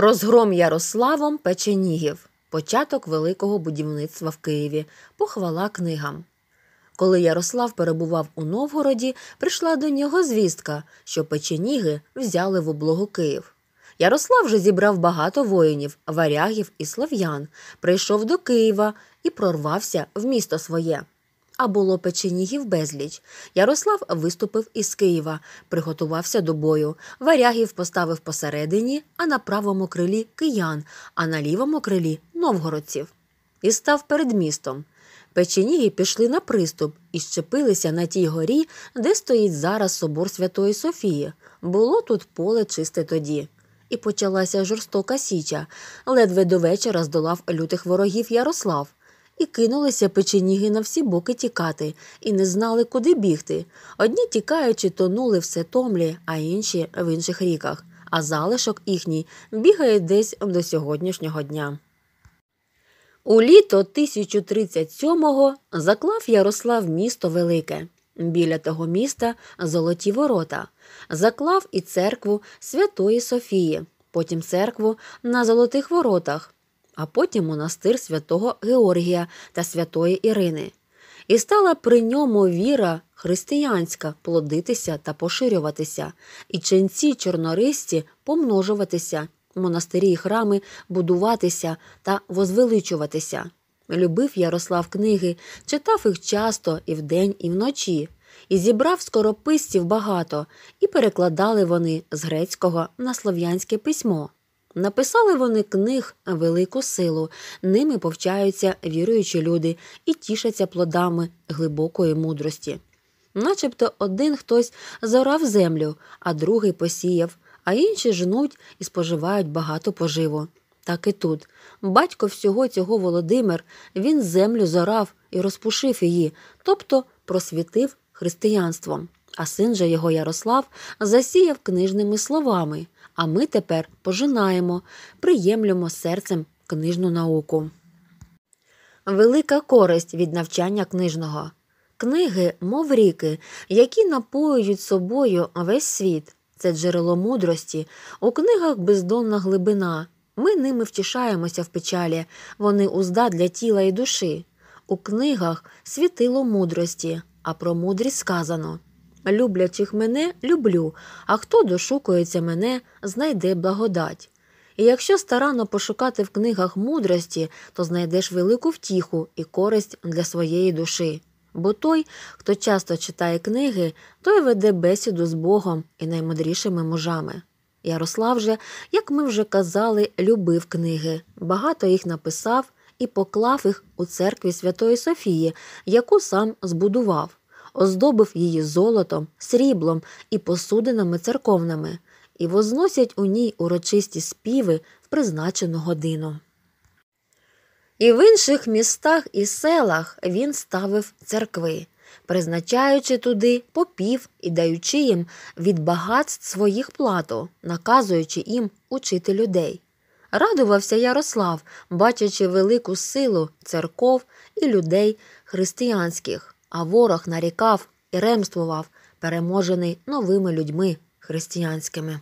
Розгром Ярославом Печенігів. Початок великого будівництва в Києві. Похвала книгам. Коли Ярослав перебував у Новгороді, прийшла до нього звістка, що печеніги взяли в облогу Київ. Ярослав вже зібрав багато воїнів, варягів і слов'ян, прийшов до Києва і прорвався в місто своє а було печенігів безліч. Ярослав виступив із Києва, приготувався до бою. Варягів поставив посередині, а на правому крилі киян, а на лівому крилі новгородців. І став перед містом. Печеніги пішли на приступ і щепилися на тій горі, де стоїть зараз собор Святої Софії. Було тут поле чисте тоді. І почалася жорстока січа. Ледве до вечора здолав лютих ворогів Ярослав і кинулися печеніги на всі боки тікати, і не знали, куди бігти. Одні тікаючи, тонули в Сетомлі, а інші в інших ріках, а залишок їхній бігає десь до сьогоднішнього дня. У літо 1037-го заклав Ярослав місто Велике. Біля того міста золоті ворота, заклав і церкву Святої Софії, потім церкву на Золотих Воротах, а потім монастир святого Георгія та святої Ірини. І стала при ньому віра християнська плодитися та поширюватися, і ченці чорнористі помножуватися, монастирі й храми будуватися та возвеличуватися. Любив Ярослав книги, читав їх часто і вдень, і вночі, і зібрав скорописців багато, і перекладали вони з грецького на слов'янське письмо. Написали вони книг велику силу, ними повчаються віруючі люди і тішаться плодами глибокої мудрості. Начебто один хтось зорав землю, а другий посіяв, а інші жнуть і споживають багато поживу. Так і тут. Батько всього цього Володимир він землю зорав і розпушив її, тобто просвітив християнством а син же його Ярослав засіяв книжними словами, а ми тепер пожинаємо, приємлюємо серцем книжну науку. Велика користь від навчання книжного. Книги, мов ріки, які напоюють собою весь світ. Це джерело мудрості, у книгах бездонна глибина. Ми ними втішаємося в печалі, вони узда для тіла і душі. У книгах світило мудрості, а про мудрість сказано люблячих мене, люблю, а хто дошукується мене, знайде благодать. І якщо старанно пошукати в книгах мудрості, то знайдеш велику втіху і користь для своєї душі. Бо той, хто часто читає книги, той веде бесіду з Богом і наймудрішими мужами. Ярослав же, як ми вже казали, любив книги, багато їх написав і поклав їх у церкві Святої Софії, яку сам збудував оздобив її золотом, сріблом і посудинами церковними, і возносять у ній урочисті співи в призначену годину. І в інших містах і селах він ставив церкви, призначаючи туди попів і даючи їм від багатств своїх плату, наказуючи їм учити людей. Радувався Ярослав, бачачи велику силу церков і людей християнських, а ворог нарікав і ремствував, переможений новими людьми християнськими.